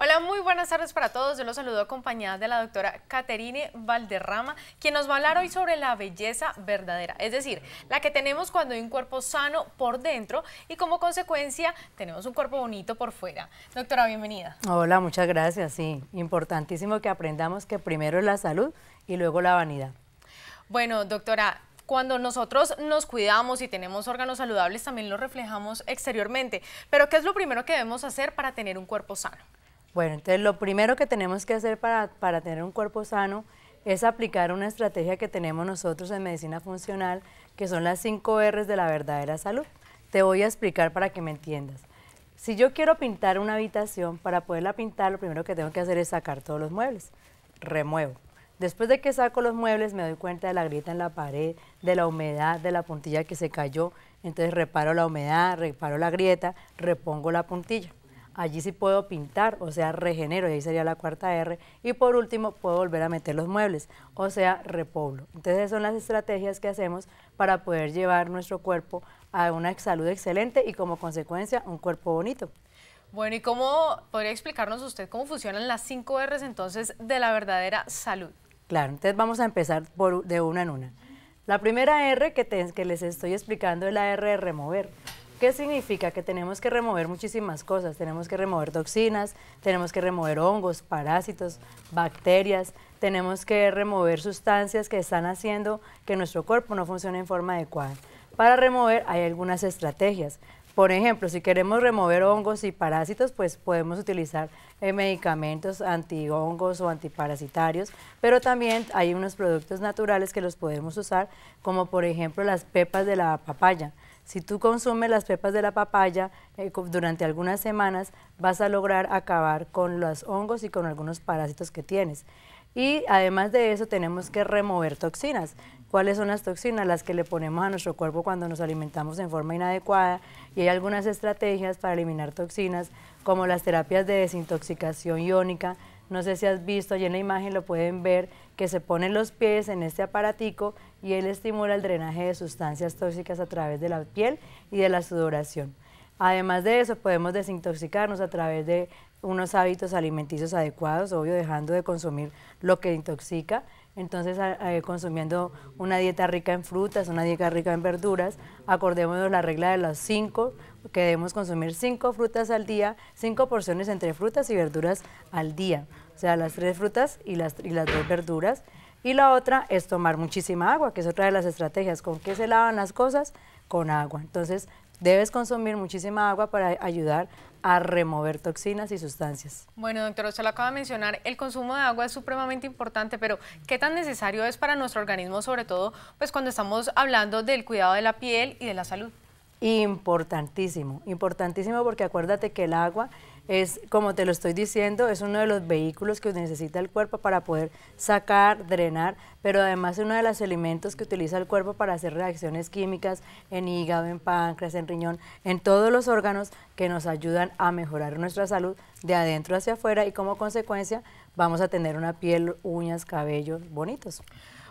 Hola, muy buenas tardes para todos. Yo los saludo acompañada de la doctora Caterine Valderrama, quien nos va a hablar hoy sobre la belleza verdadera, es decir, la que tenemos cuando hay un cuerpo sano por dentro y como consecuencia tenemos un cuerpo bonito por fuera. Doctora, bienvenida. Hola, muchas gracias. Sí, importantísimo que aprendamos que primero es la salud y luego la vanidad. Bueno, doctora, cuando nosotros nos cuidamos y tenemos órganos saludables, también lo reflejamos exteriormente. Pero, ¿qué es lo primero que debemos hacer para tener un cuerpo sano? Bueno, entonces lo primero que tenemos que hacer para, tener un cuerpo sano es aplicar una estrategia que tenemos nosotros en medicina funcional, que son las 5 R's de la verdadera salud. Te voy a explicar para que me entiendas. Si yo quiero pintar una habitación, para poderla pintar, lo primero que tengo que hacer es sacar todos los muebles. Remuevo. Después de que saco los muebles, me doy cuenta de la grieta en la pared, de la humedad, de la puntilla que se cayó. Entonces reparo la humedad, reparo la grieta, repongo la puntilla allí sí puedo pintar, o sea, regenero, y ahí sería la cuarta R, y por último puedo volver a meter los muebles, o sea, repoblo. Entonces son las estrategias que hacemos para poder llevar nuestro cuerpo a una salud excelente y como consecuencia un cuerpo bonito. Bueno, ¿y cómo podría explicarnos usted cómo funcionan las cinco R's entonces de la verdadera salud? Claro, entonces vamos a empezar por, de una en una. La primera R que, que les estoy explicando es la R de remover. ¿Qué significa? Que tenemos que remover muchísimas cosas. Tenemos que remover toxinas, tenemos que remover hongos, parásitos, bacterias, tenemos que remover sustancias que están haciendo que nuestro cuerpo no funcione en forma adecuada. Para remover hay algunas estrategias. Por ejemplo, si queremos remover hongos y parásitos, pues podemos utilizar eh, medicamentos antihongos o antiparasitarios, pero también hay unos productos naturales que los podemos usar, como por ejemplo las pepas de la papaya. Si tú consumes las pepas de la papaya eh, durante algunas semanas, vas a lograr acabar con los hongos y con algunos parásitos que tienes. Y además de eso tenemos que remover toxinas. ¿Cuáles son las toxinas? Las que le ponemos a nuestro cuerpo cuando nos alimentamos en forma inadecuada. Y hay algunas estrategias para eliminar toxinas, como las terapias de desintoxicación iónica. No sé si has visto, allí en la imagen lo pueden ver, que se ponen los pies en este aparatico y él estimula el drenaje de sustancias tóxicas a través de la piel y de la sudoración. Además de eso, podemos desintoxicarnos a través de unos hábitos alimenticios adecuados, obvio, dejando de consumir lo que intoxica, entonces consumiendo una dieta rica en frutas, una dieta rica en verduras, acordémonos la regla de las cinco, que debemos consumir cinco frutas al día, cinco porciones entre frutas y verduras al día, o sea, las tres frutas y las, y las dos verduras. Y la otra es tomar muchísima agua, que es otra de las estrategias. ¿Con qué se lavan las cosas? Con agua. Entonces, debes consumir muchísima agua para ayudar a remover toxinas y sustancias. Bueno, doctor, usted lo acaba de mencionar, el consumo de agua es supremamente importante, pero ¿qué tan necesario es para nuestro organismo, sobre todo pues cuando estamos hablando del cuidado de la piel y de la salud? Importantísimo, importantísimo porque acuérdate que el agua es, como te lo estoy diciendo, es uno de los vehículos que necesita el cuerpo para poder sacar, drenar, pero además es uno de los alimentos que utiliza el cuerpo para hacer reacciones químicas en hígado, en páncreas, en riñón, en todos los órganos que nos ayudan a mejorar nuestra salud de adentro hacia afuera y como consecuencia vamos a tener una piel, uñas, cabellos bonitos.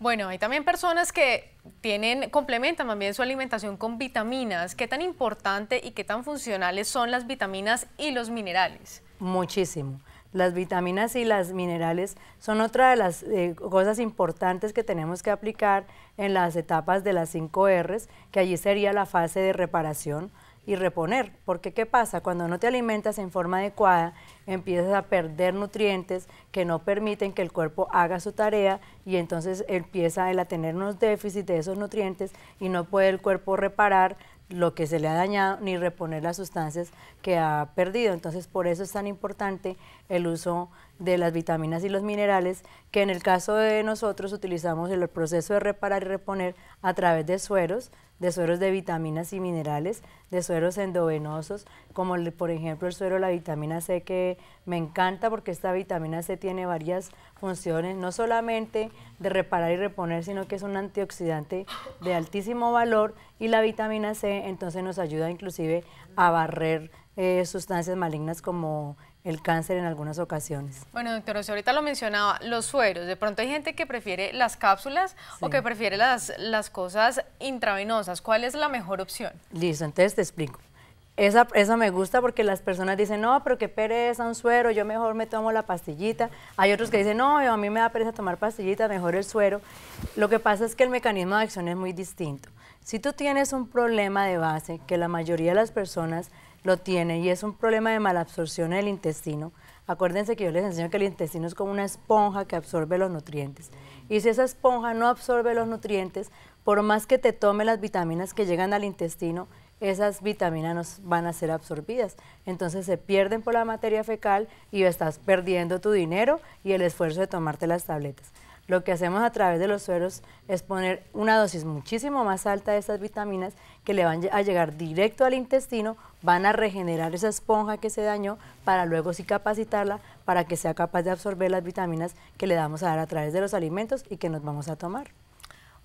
Bueno, hay también personas que tienen, complementan también su alimentación con vitaminas. ¿Qué tan importante y qué tan funcionales son las vitaminas y los minerales? Muchísimo. Las vitaminas y los minerales son otra de las eh, cosas importantes que tenemos que aplicar en las etapas de las 5 Rs, que allí sería la fase de reparación, y reponer. Porque ¿qué pasa? Cuando no te alimentas en forma adecuada, empiezas a perder nutrientes que no permiten que el cuerpo haga su tarea y entonces empieza el a tener unos déficits de esos nutrientes y no puede el cuerpo reparar lo que se le ha dañado ni reponer las sustancias que ha perdido. Entonces, por eso es tan importante el uso de las vitaminas y los minerales que en el caso de nosotros utilizamos el proceso de reparar y reponer a través de sueros, de sueros de vitaminas y minerales, de sueros endovenosos, como por ejemplo el suero de la vitamina C que me encanta porque esta vitamina C tiene varias funciones, no solamente de reparar y reponer, sino que es un antioxidante de altísimo valor y la vitamina C entonces nos ayuda inclusive a barrer eh, sustancias malignas como el cáncer en algunas ocasiones. Bueno, doctor, ahorita lo mencionaba, los sueros. De pronto hay gente que prefiere las cápsulas o que prefiere las, las cosas intravenosas. ¿Cuál es la mejor opción? Listo, entonces te explico. Esa, esa me gusta porque las personas dicen, no, pero qué pereza, un suero, yo mejor me tomo la pastillita. Hay otros que dicen, no, a mí me da pereza tomar pastillita, mejor el suero. Lo que pasa es que el mecanismo de acción es muy distinto. Si tú tienes un problema de base, que la mayoría de las personas lo tiene y es un problema de malabsorción el intestino. Acuérdense que yo les enseño que el intestino es como una esponja que absorbe los nutrientes. Y si esa esponja no absorbe los nutrientes, por más que te tome las vitaminas que llegan al intestino, esas vitaminas no van a ser absorbidas. Entonces se pierden por la materia fecal y estás perdiendo tu dinero y el esfuerzo de tomarte las tabletas. Lo que hacemos a través de los sueros es poner una dosis muchísimo más alta de estas vitaminas que le van a llegar directo al intestino, van a regenerar esa esponja que se dañó para luego sí capacitarla para que sea capaz de absorber las vitaminas que le damos a dar a través de los alimentos y que nos vamos a tomar.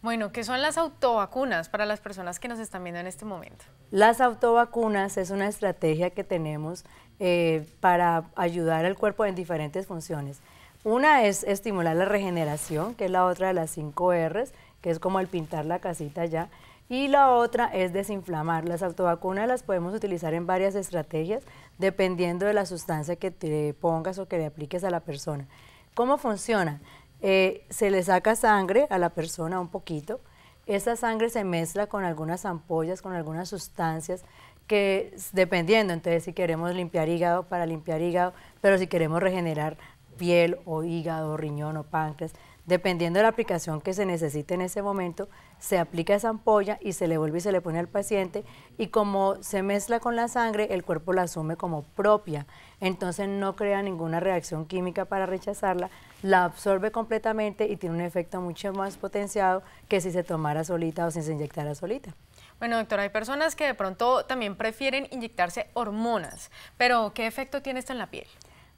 Bueno, ¿qué son las autovacunas para las personas que nos están viendo en este momento? Las autovacunas es una estrategia que tenemos eh, para ayudar al cuerpo en diferentes funciones. Una es estimular la regeneración, que es la otra de las cinco R's, que es como el pintar la casita ya. Y la otra es desinflamar. Las autovacunas las podemos utilizar en varias estrategias, dependiendo de la sustancia que te pongas o que le apliques a la persona. ¿Cómo funciona? Eh, se le saca sangre a la persona un poquito. Esa sangre se mezcla con algunas ampollas, con algunas sustancias que dependiendo, entonces si queremos limpiar hígado, para limpiar hígado, pero si queremos regenerar piel o hígado, riñón o páncreas. Dependiendo de la aplicación que se necesite en ese momento, se aplica esa ampolla y se le vuelve y se le pone al paciente y como se mezcla con la sangre, el cuerpo la asume como propia. Entonces no crea ninguna reacción química para rechazarla, la absorbe completamente y tiene un efecto mucho más potenciado que si se tomara solita o si se inyectara solita. Bueno, doctora, hay personas que de pronto también prefieren inyectarse hormonas, pero ¿qué efecto tiene esto en la piel?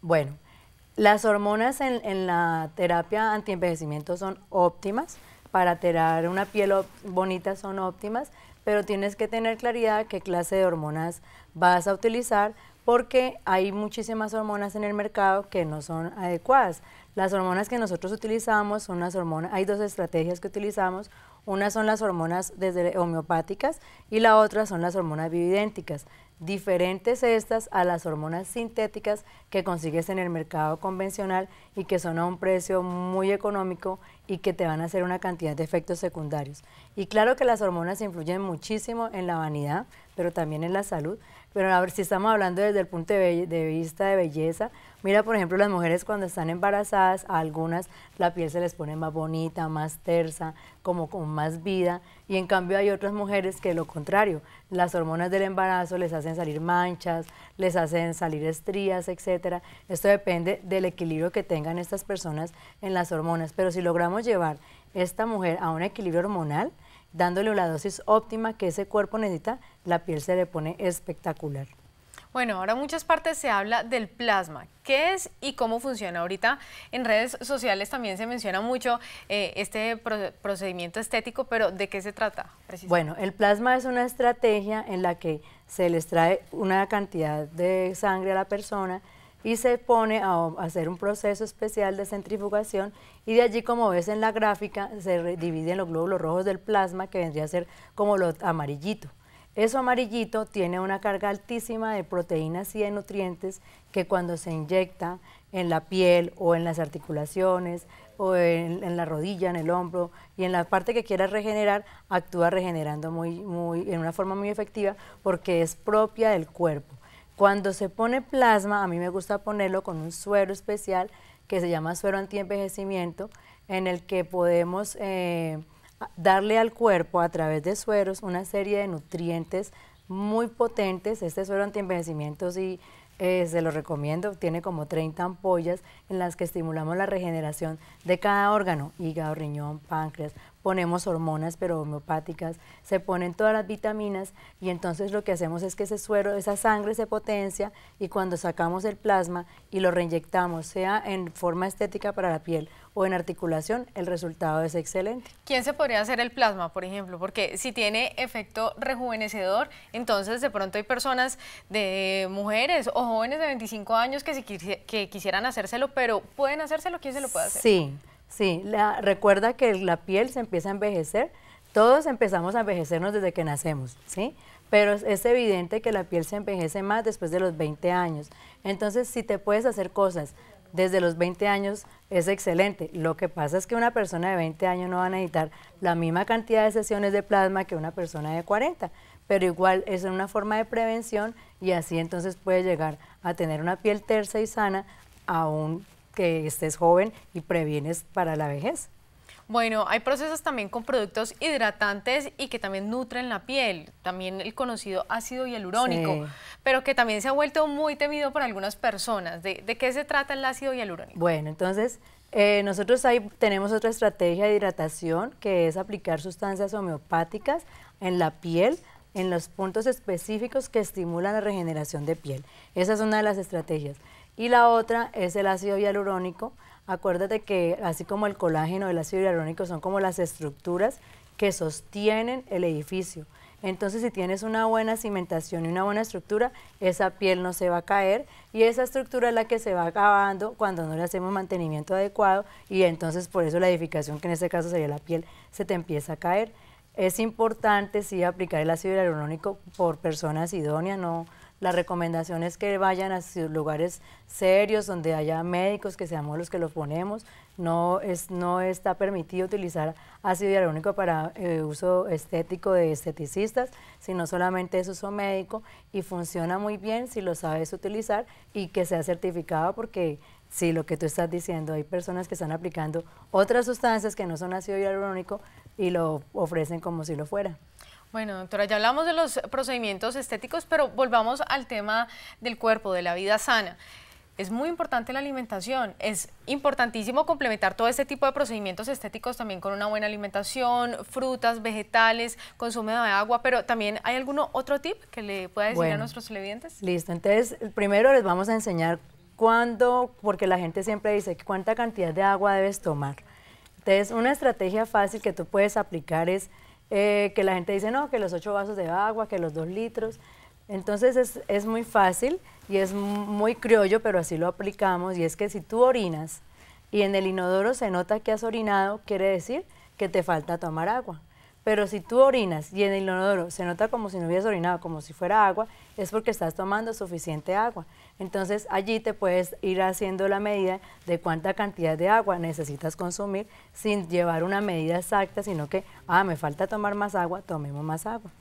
Bueno, las hormonas en, la terapia antienvejecimiento son óptimas, para tener una piel bonita son óptimas, pero tienes que tener claridad qué clase de hormonas vas a utilizar porque hay muchísimas hormonas en el mercado que no son adecuadas. Las hormonas que nosotros utilizamos son las hormonas, hay dos estrategias que utilizamos, una son las hormonas desde homeopáticas y la otra son las hormonas bioidénticas diferentes estas a las hormonas sintéticas que consigues en el mercado convencional y que son a un precio muy económico y que te van a hacer una cantidad de efectos secundarios. Y claro que las hormonas influyen muchísimo en la vanidad, pero también en la salud, pero a ver si estamos hablando desde el punto de, vista de belleza, mira por ejemplo las mujeres cuando están embarazadas, a algunas la piel se les pone más bonita, más tersa, como con más vida, y en cambio hay otras mujeres que lo contrario, las hormonas del embarazo les hacen salir manchas, les hacen salir estrías, etcétera. Esto depende del equilibrio que tengan estas personas en las hormonas, pero si logramos llevar esta mujer a un equilibrio hormonal, dándole la dosis óptima que ese cuerpo necesita, la piel se le pone espectacular. Bueno, ahora muchas partes se habla del plasma. ¿Qué es y cómo funciona? Ahorita en redes sociales también se menciona mucho eh, este procedimiento estético, pero ¿de qué se trata? Bueno, el plasma es una estrategia en la que se les trae una cantidad de sangre a la persona, y se pone a hacer un proceso especial de centrifugación y de allí, como ves en la gráfica, se dividen los glóbulos rojos del plasma, que vendría a ser como lo amarillito. Eso amarillito tiene una carga altísima de proteínas y de nutrientes que cuando se inyecta en la piel o en las articulaciones o en, en, la rodilla, en el hombro y en la parte que quieras regenerar, actúa regenerando muy, muy, en una forma muy efectiva porque es propia del cuerpo. Cuando se pone plasma, a mí me gusta ponerlo con un suero especial que se llama suero antienvejecimiento, en el que podemos eh, darle al cuerpo a través de sueros una serie de nutrientes muy potentes. Este suero antienvejecimiento sí eh, se lo recomiendo, tiene como 30 ampollas en las que estimulamos la regeneración de cada órgano, hígado, riñón, páncreas, ponemos hormonas, pero homeopáticas, se ponen todas las vitaminas y entonces lo que hacemos es que ese suero, esa sangre se potencia y cuando sacamos el plasma y lo reinyectamos, sea en forma estética para la piel o en articulación, el resultado es excelente. ¿Quién se podría hacer el plasma, por ejemplo? Porque si tiene efecto rejuvenecedor, entonces de pronto hay personas de mujeres o jóvenes de 25 años que, si que quisieran hacérselo, pero ¿pueden hacérselo? ¿Quién se lo puede hacer? Sí. Sí, la, recuerda que la piel se empieza a envejecer, todos empezamos a envejecernos desde que nacemos, ¿sí? Pero es evidente que la piel se envejece más después de los 20 años. Entonces, si te puedes hacer cosas desde los 20 años es excelente. Lo que pasa es que una persona de 20 años no va a necesitar la misma cantidad de sesiones de plasma que una persona de 40, pero igual es una forma de prevención y así entonces puede llegar a tener una piel tersa y sana aún que estés joven y previenes para la vejez. Bueno, hay procesos también con productos hidratantes y que también nutren la piel, también el conocido ácido hialurónico, pero que también se ha vuelto muy temido por algunas personas. ¿De, qué se trata el ácido hialurónico? Bueno, entonces eh, nosotros ahí tenemos otra estrategia de hidratación que es aplicar sustancias homeopáticas en la piel en los puntos específicos que estimulan la regeneración de piel. Esa es una de las estrategias. Y la otra es el ácido hialurónico. Acuérdate que así como el colágeno, y el ácido hialurónico son como las estructuras que sostienen el edificio. Entonces, si tienes una buena cimentación y una buena estructura, esa piel no se va a caer y esa estructura es la que se va acabando cuando no le hacemos mantenimiento adecuado y entonces por eso la edificación, que en este caso sería la piel, se te empieza a caer. Es importante, sí, aplicar el ácido hialurónico por personas idóneas, no la recomendación es que vayan a sus lugares serios donde haya médicos, que seamos los que los ponemos. No, es, no está permitido utilizar ácido hialurónico para eh, uso estético de esteticistas, sino solamente es uso médico y funciona muy bien si lo sabes utilizar y que sea certificado porque si lo que tú estás diciendo, hay personas que están aplicando otras sustancias que no son ácido hialurónico y lo ofrecen como si lo fuera. Bueno, doctora, ya hablamos de los procedimientos estéticos, pero volvamos al tema del cuerpo, de la vida sana. Es muy importante la alimentación, es importantísimo complementar todo este tipo de procedimientos estéticos también con una buena alimentación, frutas, vegetales, consumo de agua, pero también hay algún otro tip que le pueda decir a nuestros televidentes. Listo, entonces primero les vamos a enseñar cuándo, porque la gente siempre dice cuánta cantidad de agua debes tomar. Entonces una estrategia fácil que tú puedes aplicar es eh, que la gente dice, no, que los ocho vasos de agua, que los dos litros. Entonces es, es muy fácil y es muy criollo, pero así lo aplicamos. Y es que si tú orinas y en el inodoro se nota que has orinado, quiere decir que te falta tomar agua. Pero si tú orinas y en el inodoro se nota como si no hubieras orinado, como si fuera agua, es porque estás tomando suficiente agua. Entonces allí te puedes ir haciendo la medida de cuánta cantidad de agua necesitas consumir sin llevar una medida exacta, sino que, ah, me falta tomar más agua, tomemos más agua.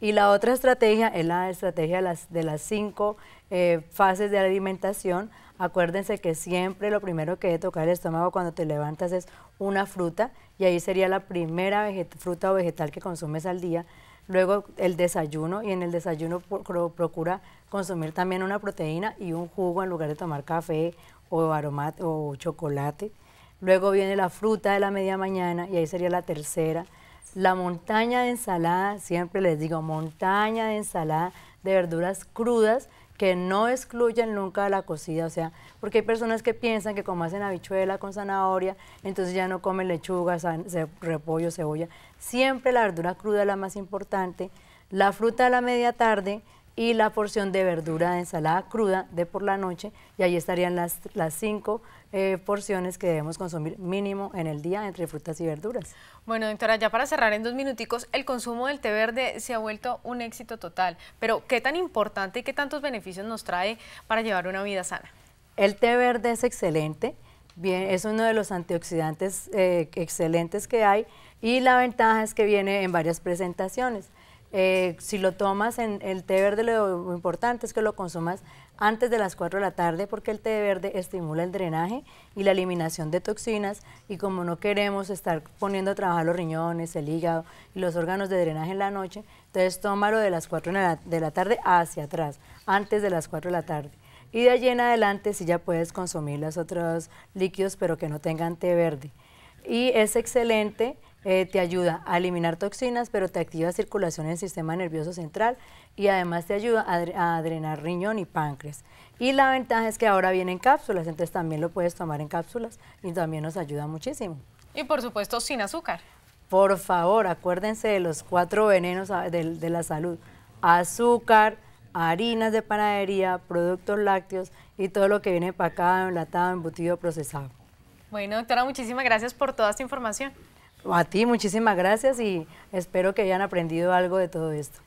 Y la otra estrategia es la estrategia de las, cinco eh, fases de alimentación. Acuérdense que siempre lo primero que debe tocar el estómago cuando te levantas es una fruta y ahí sería la primera fruta o vegetal que consumes al día. Luego el desayuno y en el desayuno procura consumir también una proteína y un jugo en lugar de tomar café o, aromato o chocolate. Luego viene la fruta de la media mañana y ahí sería la tercera la montaña de ensalada, siempre les digo, montaña de ensalada de verduras crudas que no excluyen nunca la cocida, o sea, porque hay personas que piensan que como hacen habichuela con zanahoria, entonces ya no comen lechuga, repollo, cebolla. Siempre la verdura cruda es la más importante. La fruta a la media tarde, y la porción de verdura de ensalada cruda de por la noche y ahí estarían las, las cinco eh, porciones que debemos consumir mínimo en el día entre frutas y verduras. Bueno, doctora, ya para cerrar en dos minuticos, el consumo del té verde se ha vuelto un éxito total, pero ¿qué tan importante y qué tantos beneficios nos trae para llevar una vida sana? El té verde es excelente, bien, es uno de los antioxidantes eh, excelentes que hay y la ventaja es que viene en varias presentaciones. Eh, si lo tomas en el té verde, lo importante es que lo consumas antes de las 4 de la tarde porque el té verde estimula el drenaje y la eliminación de toxinas y como no queremos estar poniendo a trabajar los riñones, el hígado y los órganos de drenaje en la noche, entonces tómalo de las 4 de la, tarde hacia atrás, antes de las 4 de la tarde. Y de allí en adelante si ya puedes consumir los otros líquidos pero que no tengan té verde. Y es excelente eh, te ayuda a eliminar toxinas, pero te activa circulación en el sistema nervioso central y además te ayuda a, drenar riñón y páncreas. Y la ventaja es que ahora viene en cápsulas, entonces también lo puedes tomar en cápsulas y también nos ayuda muchísimo. Y por supuesto sin azúcar. Por favor, acuérdense de los cuatro venenos ah, de, de la salud. Azúcar, harinas de panadería, productos lácteos y todo lo que viene empacado, enlatado, embutido, procesado. Bueno, doctora, muchísimas gracias por toda esta información. A ti, muchísimas gracias y espero que hayan aprendido algo de todo esto.